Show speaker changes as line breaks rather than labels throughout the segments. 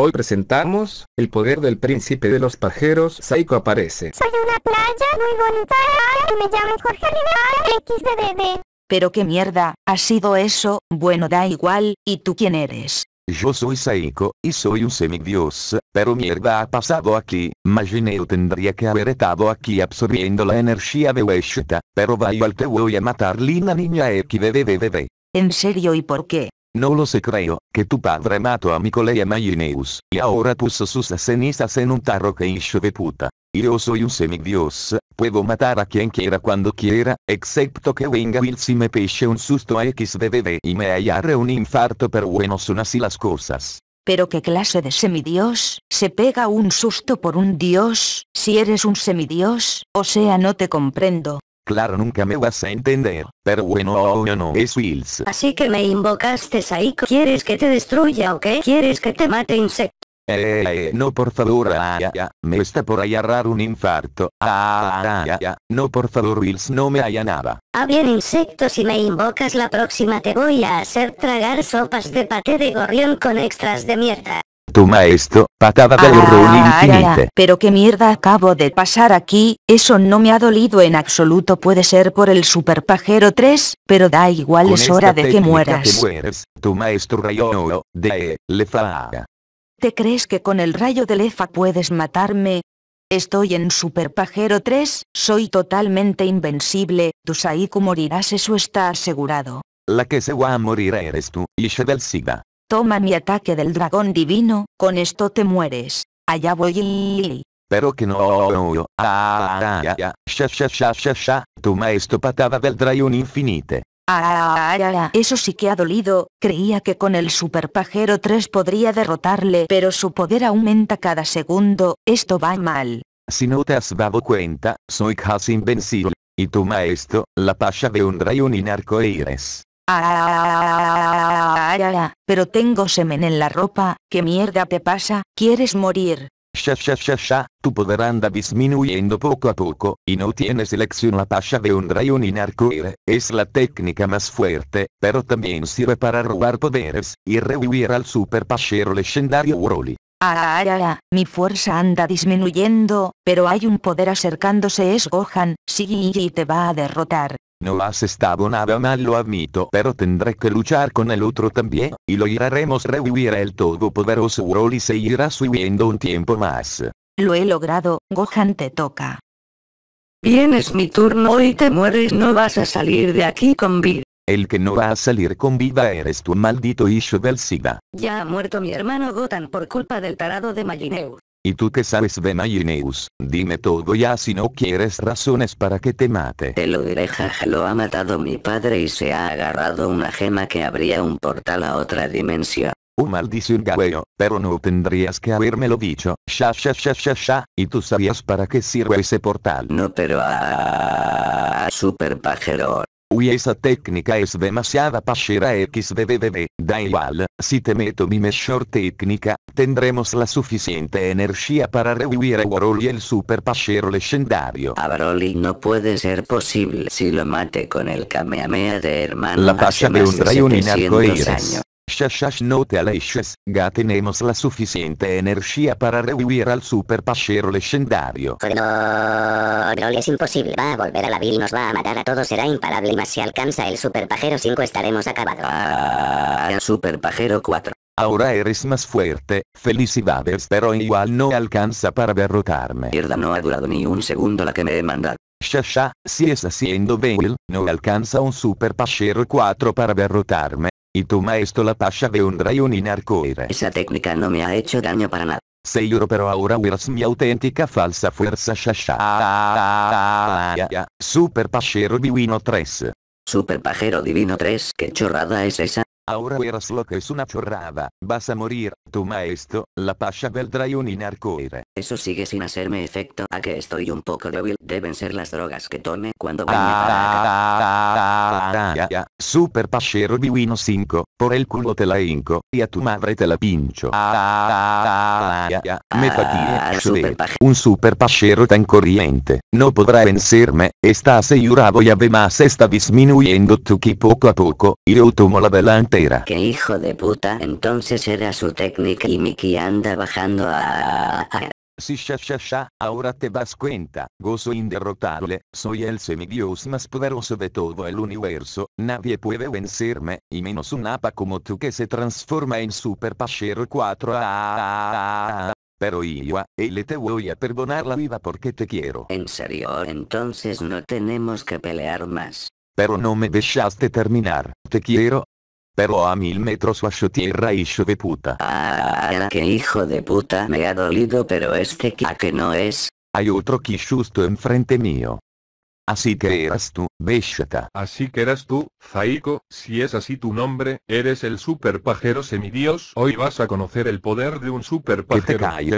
Hoy presentamos, El poder del príncipe de los pajeros Saiko aparece. Soy una playa muy bonita
y me llamo Jorge Pero qué mierda, ha sido eso, bueno da igual, ¿y tú quién eres?
Yo soy Saiko, y soy un semidios, pero mierda ha pasado aquí, imagineo tendría que haber estado aquí absorbiendo la energía de Weshita, pero va al te voy a matar lina niña XDDDD. ¿En serio y por qué? No lo sé creo, que tu padre mató a mi colega y ahora puso sus cenizas en un tarro que hizo de puta. Yo soy un semidios, puedo matar a quien quiera cuando quiera, excepto que venga Will si me pese un susto a XDDD y me hallaré un infarto pero bueno son así las cosas.
Pero qué clase de semidios, se pega un susto por un dios, si eres un semidios, o sea no te comprendo.
Claro nunca me vas a entender, pero bueno oh, no no es Wills.
Así que me invocaste Saiko, ¿quieres que te destruya o qué? ¿Quieres que te mate insecto?
Eh, eh, eh, no por favor, ah, me está por agarrar un infarto, ah, ah, ah, ah no por favor Wills no me haya nada.
Ah bien insecto si me invocas la próxima te voy a hacer tragar sopas de paté de gorrión con extras de mierda.
Tu maestro, patada del ah, run infinito.
Pero qué mierda acabo de pasar aquí, eso no me ha dolido en absoluto puede ser por el super pajero 3, pero da igual es hora de que mueras.
Tu maestro rayo de lefa.
¿Te crees que con el rayo de lefa puedes matarme? Estoy en Super Pajero 3, soy totalmente invencible, tu Saiku morirás eso está asegurado.
La que se va a morir eres tú, se Siga.
Toma mi ataque del dragón divino, con esto te mueres. Allá voy
Pero que no... Oh, oh, oh, ah, ah, ah Toma esto patada del dragón infinite.
Ah, ah, ah eso sí que ha dolido, creía que con el Super Pajero 3 podría derrotarle pero su poder aumenta cada segundo, esto va mal.
Si no te has dado cuenta, soy casi invencible. Y tu maestro la pasha de un dragón ires
ah, ah, ah. pero tengo semen en la ropa, ¿qué mierda te pasa? ¿Quieres morir?
Sha sha sha sha, tu poder anda disminuyendo poco a poco, y no tienes elección la pasha de un rayo y narcoire, es la técnica más fuerte, pero también sirve para robar poderes, y revivir al super pashero legendario Broly.
Ah, mi fuerza anda disminuyendo, pero hay un poder acercándose es Gohan, sigue y te va a derrotar.
No has estado nada mal lo admito pero tendré que luchar con el otro también, y lo iraremos revivir el todopoderoso Brawl y seguirá subiendo un tiempo más.
Lo he logrado, Gohan te toca. Bien es mi turno y te mueres no vas a salir de aquí con vida.
El que no va a salir con vida eres tu maldito hijo del SIDA.
Ya ha muerto mi hermano Gotan por culpa del tarado de Magineu.
¿Y tú que sabes de Mayrineus? Dime todo ya si no quieres razones para que te mate. Te lo diré jaja lo ha matado mi padre y se ha agarrado una gema que abría un portal a otra dimensión. Un oh, maldición Gaweo, pero no tendrías que habérmelo dicho, sha sha sha sha y tú sabías para qué sirve ese portal. No pero a... Ah, ah, ah, super pajero. Uy esa técnica es demasiada paschera xdddd, da igual, si te meto mi mejor técnica, tendremos la suficiente energía para revivir a Warhol y el super paschero legendario.
A Broly no puede ser posible si lo mate con el Kamehameha de hermano. La pacha de un rayón arcoíris.
Shashash no te alejes, ya tenemos la suficiente energía para revivir al super pachero legendario. No,
es imposible, va a volver a la vida y nos va a matar a todos, será imparable y más si alcanza el super pajero 5 estaremos acabados.
Ah, super pajero 4. Ahora eres más fuerte, felicidades pero igual no alcanza para derrotarme. Mierda no ha durado ni un segundo la que me he mandado. Shasha, si es haciendo Bail, no alcanza un super pachero 4 para derrotarme, y tu maestro la pasha de un rayo y narcoira. Esa técnica no me ha hecho daño para nada. Señor pero ahora eres mi auténtica falsa fuerza shasha. Super Pajero Divino 3. Super Pajero Divino 3,
¿qué chorrada es esa?
Ahora verás lo que es una chorrada. Vas a morir, tu maestro. la pasha un narcoire. Eso sigue sin hacerme efecto a que estoy un poco débil.
Deben ser las drogas que tome cuando
Super pashero vino 5, por el culo te la hinco, y a tu madre te la pincho. Me Un super pashero tan corriente, no podrá vencerme, voy y ave más está disminuyendo tu ki poco a poco,
yo tomo la delante. Que hijo de puta! Entonces era su técnica y Mickey anda bajando a...
sí, ahora te das cuenta, gozo inderrotable, soy el semidios más poderoso de todo el universo, nadie puede vencerme, y menos un apa como tú que se transforma en Super Pachero 4. a pero Iwa, él eh, te voy a perdonar la vida porque te quiero. En serio, entonces no tenemos que pelear más. Pero no me dejaste terminar, te quiero, pero a mil metros a su tierra y de puta. Ah, que hijo de puta me ha dolido pero este que que no es. Hay otro que justo enfrente mío. Así que eras tú, Beshata.
Así que eras tú, Zaiko, si es así tu nombre, eres el super pajero semidios. Hoy vas a conocer el poder de un super
pajero. Que te Super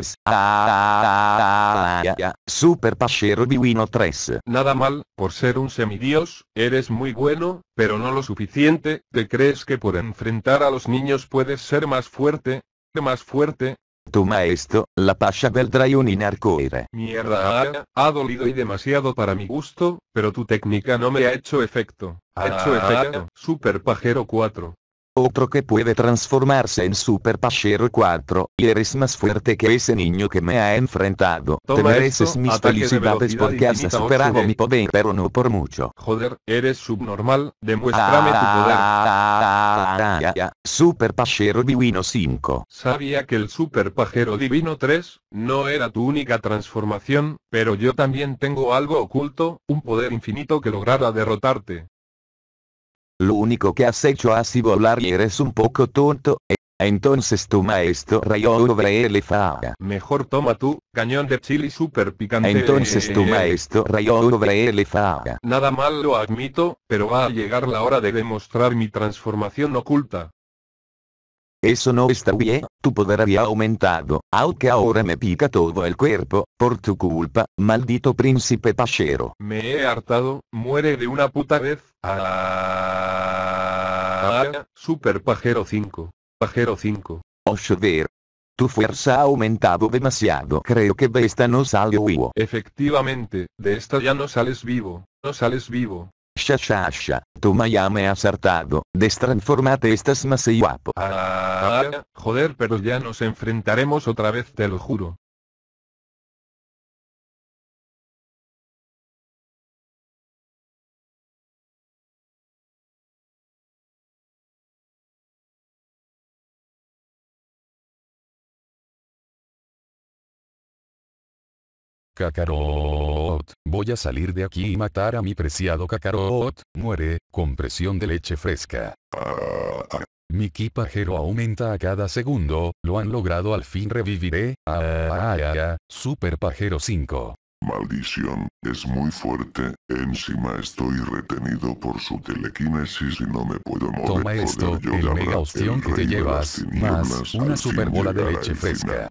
pajero ah, ah, ah, divino 3.
Nada mal, por ser un semidios, eres muy bueno, pero no lo suficiente. ¿Te crees que por enfrentar a los niños puedes ser más fuerte? Más fuerte,
tu maestro, la Pasha y y era.
Mierda, ha dolido y demasiado para mi gusto, pero tu técnica no me ha hecho efecto. Ha hecho ah. efecto. Super Pajero 4
otro que puede transformarse en Super Pachero 4, y eres más fuerte que ese niño que me ha enfrentado. Te mereces mis felicidades porque has superado mi poder, pero no por mucho.
Joder, eres subnormal, demuéstrame tu poder. Ah, ah, ah,
Super Pachero Divino 5.
Sabía que el Super Pajero Divino 3, no era tu única transformación, pero yo también tengo algo oculto, un poder infinito que logrará derrotarte.
Lo único que has hecho así sido hablar y eres un poco tonto, eh. Entonces tu maestro rayó sobre
él Mejor toma tú, cañón de chili super picante. Entonces tu eh, eh, eh. maestro rayó sobre Nada mal lo admito, pero va a llegar la hora de demostrar mi transformación oculta.
Eso no está bien, tu poder había aumentado, aunque ahora me pica todo el cuerpo, por tu culpa, maldito príncipe
pasero. Me he hartado, muere de una puta vez. Ah, super pajero 5. Pajero 5. Oh Tu
fuerza ha aumentado demasiado. Creo que de esta no salió vivo.
Efectivamente, de esta ya no sales vivo. No sales vivo.
Shashasha, tu ya me acertado, destransformate estás
más guapo. Ah, joder pero ya nos enfrentaremos
otra vez te lo juro. Kakarot voy a salir de aquí y matar a mi preciado Kakarot, muere, con presión de leche fresca. Mi ki pajero aumenta a cada segundo, lo han logrado al fin reviviré, ah, ah, ah, ah Super Pajero 5.
Maldición, es muy fuerte, encima estoy retenido por su telequinesis y no me puedo mover. Toma esto, el mega ostión que te llevas, más una super bola de leche fresca.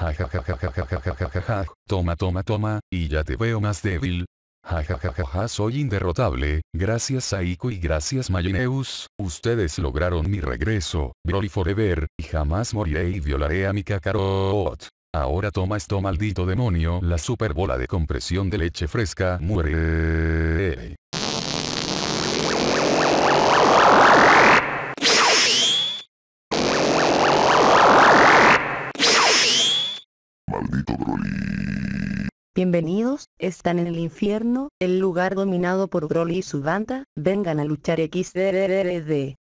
Ja toma toma toma, y ya te veo más débil. Ja soy inderrotable, gracias a y gracias Mayineus, ustedes lograron mi regreso, Broly Forever, y jamás moriré y violaré a mi Kakarot. Ahora toma esto maldito demonio, la super bola de compresión de leche fresca muere.
Bienvenidos, están en el
infierno, el lugar dominado por Broly y su banda, vengan a luchar XDRD.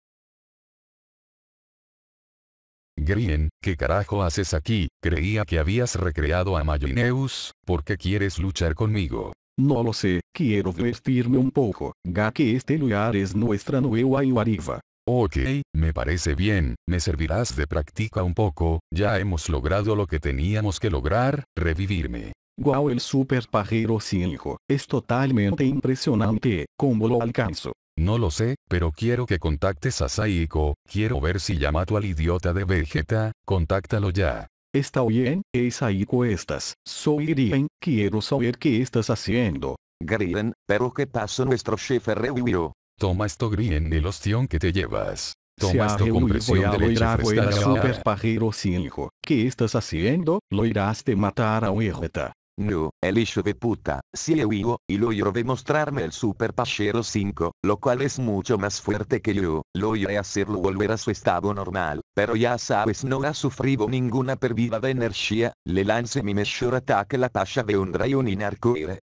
Green, ¿qué carajo haces aquí? Creía que habías recreado a Mayineus, ¿por qué quieres luchar conmigo?
No lo sé, quiero vestirme un poco, ya que este
lugar es nuestra nueva iuariva. Ok, me parece bien, me servirás de práctica un poco, ya hemos logrado lo que teníamos que lograr, revivirme.
Guau el super pajero 5, es totalmente impresionante, ¿cómo lo alcanzo? No lo sé,
pero quiero que contactes a Saiko, quiero ver si llamato al idiota de Vegeta, contáctalo ya.
Está bien, es Saiko estas, soy Irien, quiero saber qué estás haciendo. Green, pero qué pasó nuestro jefe Rewiro. Toma esto Green, el ostión que
te llevas.
Toma esto con presión Super Pajero 5, ¿qué estás haciendo? Lo irás de matar a Vegeta. No, el hijo de puta,
si lo
huido, y de demostrarme el Super Pachero 5, lo cual es mucho más fuerte que yo, Lo a hacerlo volver a su estado normal, pero ya sabes no ha sufrido ninguna pérdida de energía, le lance mi mejor ataque la pasha de un rayo y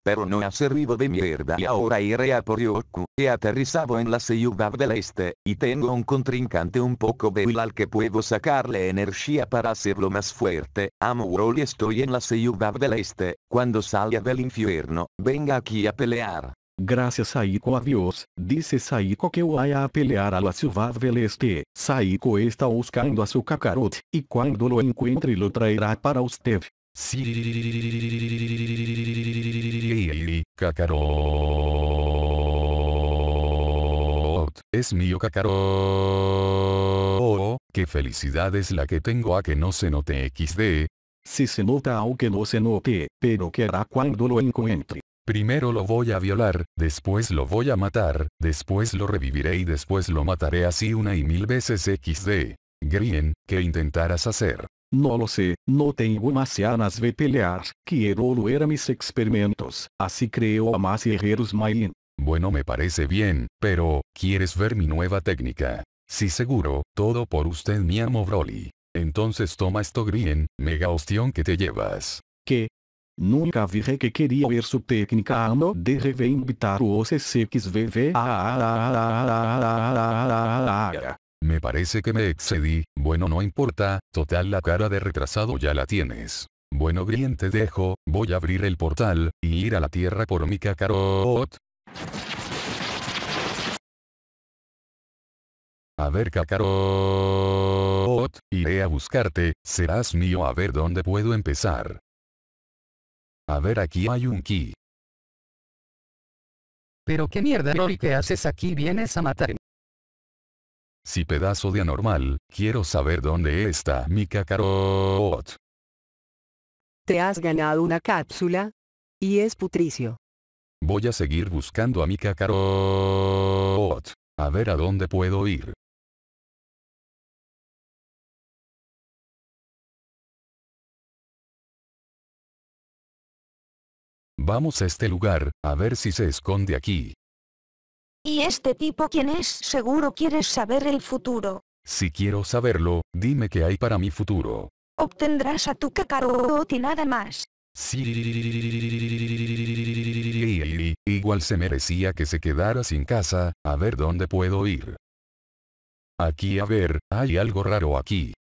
pero no ha servido de mierda y ahora iré a por Yoku, he aterrizado en la ciudad del este, y tengo un contrincante un poco débil al que puedo sacarle energía para hacerlo más fuerte, amo y estoy en la ciudad del este, cuando salga del infierno, venga
aquí a pelear. Gracias Saiko a Dice Saiko que vaya a pelear a la ciudad del este. Saiko está buscando a su Kakarot, y cuando lo encuentre lo traerá para usted.
Kakarot. Es mío Kakarot. Oh, qué felicidad es la que tengo a que no se note XD, si se nota aunque no se note, pero que hará cuando lo encuentre. Primero lo voy a violar, después lo voy a matar, después lo reviviré y después lo mataré
así una y mil veces XD. Green, ¿qué intentarás hacer? No lo sé, no tengo más ganas de pelear, quiero lo a mis experimentos, así creo a más y Mailin. Bueno me parece
bien, pero, ¿quieres ver mi nueva técnica? Sí seguro, todo por usted mi amo Broly. Entonces toma esto Green, mega ostión que te llevas.
Que? Nunca dije que quería ver su técnica No de invitar o
Me parece que me excedí, bueno no importa, total la cara de retrasado ya la tienes. Bueno Green te dejo, voy a abrir el portal, y ir a la tierra por mi cacarot. A ver cacarot. Iré a buscarte, serás mío a ver dónde puedo empezar. A ver aquí hay un ki.
Pero qué mierda Rory que haces aquí vienes a matarme.
Si pedazo de anormal, quiero saber dónde está mi cacarot.
Te has ganado una cápsula. Y es putricio.
Voy a seguir buscando a mi cacarot. A ver a dónde puedo ir. Vamos a este lugar, a ver si se esconde aquí.
¿Y este tipo quién es? Seguro quieres saber el futuro.
Si quiero saberlo, dime qué hay para mi futuro.
Obtendrás a tu Kakarot y nada más.
Sí, igual se merecía que se quedara sin casa, a ver dónde puedo ir. Aquí a ver, hay algo raro aquí.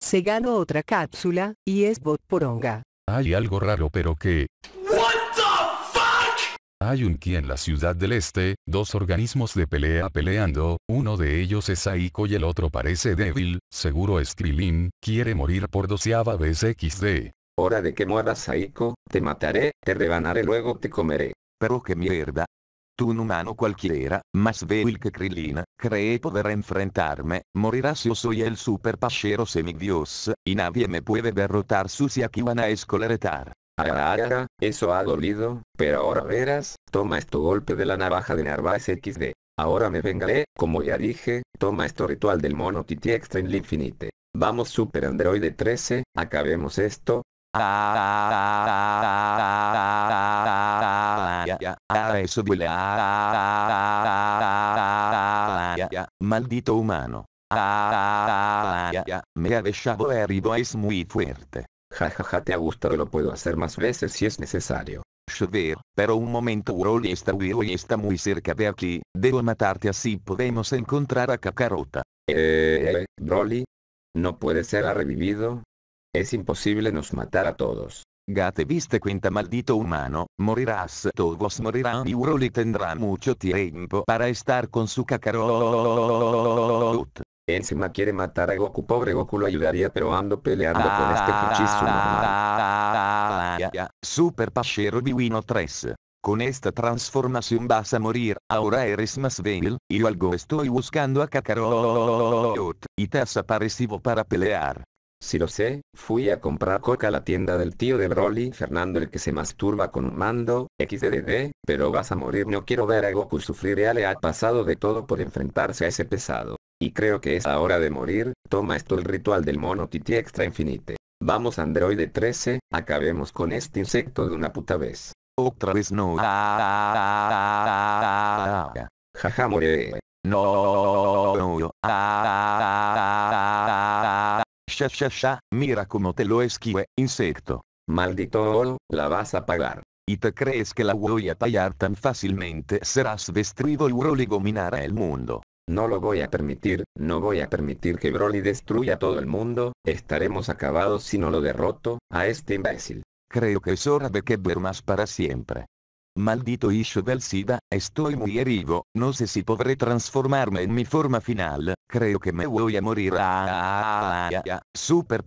Se ganó otra cápsula, y es Bot onga.
Hay algo raro pero que... What the fuck? Hay un ki en la ciudad del este, dos organismos de pelea peleando, uno de ellos es Aiko y el otro parece débil, seguro es Krilin, quiere morir por doceava vez XD.
Hora de que mueras Aiko, te
mataré, te rebanaré luego te comeré. Pero qué mierda, un humano cualquiera, más el que Krillin, cree poder enfrentarme, morirá si yo soy el super pachero semidios, y nadie me puede derrotar sucia aquí van a escoleretar. Ara,
eso ha dolido, pero ahora verás, toma esto golpe de la navaja de Narváez XD. Ahora me vengaré, como ya dije, toma esto ritual del mono Titi Extra Infinite. Vamos Super androide 13, acabemos esto
eso duele. Maldito humano. Me ha dejado herido, es muy fuerte. Jajaja te ha gustado lo puedo hacer más veces si es necesario. Shover. pero un momento Broly está y está muy cerca de aquí, debo matarte así podemos encontrar a Kakarota.
Eh,
Broly. No puede ser ha revivido. Es imposible nos matar a todos. Gate viste quinta maldito umano, morirás todos morirán y uro li tendrá mucho tiempo para estar con su Kakarot. Encima quiere matar a Goku, pobre
Goku lo ayudaría pero ando peleando con ah,
este cuchillo. Super Pashero Biwino 3. Con esta transformación vas a morir, ahora eres más débil, y algo estoy buscando a Kakarot, y te has aparecido para pelear, Si lo sé, fui a comprar coca a la tienda del tío de Broly Fernando el que
se masturba con un mando, xdd, pero vas a morir no quiero ver a Goku sufrir ya le ha pasado de todo por enfrentarse a ese pesado. Y creo que es hora de morir, toma esto el ritual del mono titi extra infinite. Vamos Android 13, acabemos con este insecto de una puta vez. Otra vez no.
Jaja more. No. Sha mira cómo te lo esquive, insecto. Maldito Ol, la vas a pagar. ¿Y te crees que la voy a tallar tan fácilmente? Serás destruido y Broly dominará el mundo. No
lo voy a permitir, no voy a permitir que Broly destruya todo el mundo, estaremos acabados si no lo derroto, a este imbécil.
Creo que es hora de que más para siempre. Maldito hijo del SIDA, estoy muy herido, no sé si podré transformarme en mi forma final, Creo que me voy a morir. Ah, ah, ah, Super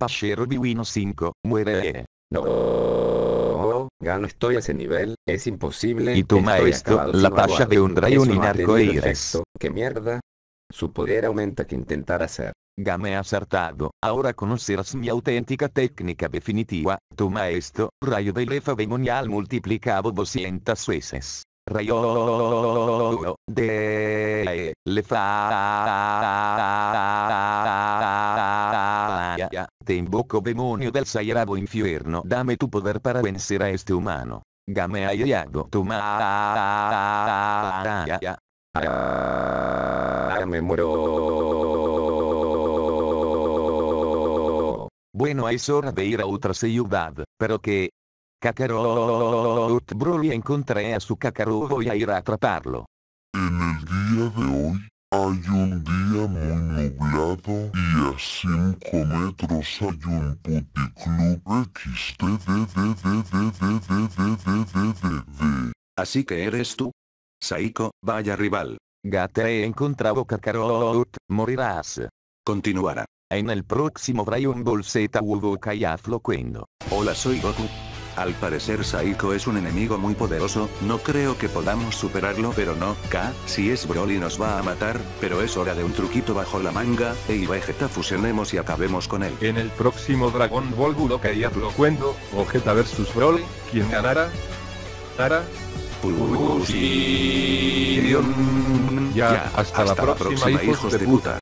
5, muere. No, ya no estoy a ese nivel, es imposible. Y toma esto, la palla de un rayo y arco iris.
Qué mierda. Su poder aumenta que intentar hacer.
Game acertado, ahora conocerás mi auténtica técnica definitiva, toma esto, rayo de lefa demonial multiplicado 200 veces. Rayo de le Te invoco demonio del sagrado infierno. Dame tu poder para vencer a este humano. Game tu ah, Bueno, es hora de ir a otra ciudad, pero que, Kakarot Broly encontré a su Kakarot y a ir a atraparlo. En el día de hoy, hay un día muy nublado y a 5
metros hay un puticlub xdddddddddddd.
Así que eres tú. Saiko, vaya rival. Gate encontrado Kakarot, morirás. Continuará. En el próximo Dragon Ball Z Hugo a Floquendo. Hola soy Goku. Al parecer Saiko es un enemigo muy poderoso, no creo que podamos superarlo pero no, K, si es
Broly nos va a matar, pero es hora de un truquito bajo la manga, e y Vegeta fusionemos y acabemos con él. En el próximo Dragon Ball Budokai y Vegeta vs Broly, ¿quién ganará? ¿Tara? Fusion. Ya, hasta, hasta la próxima, hijos de
puta.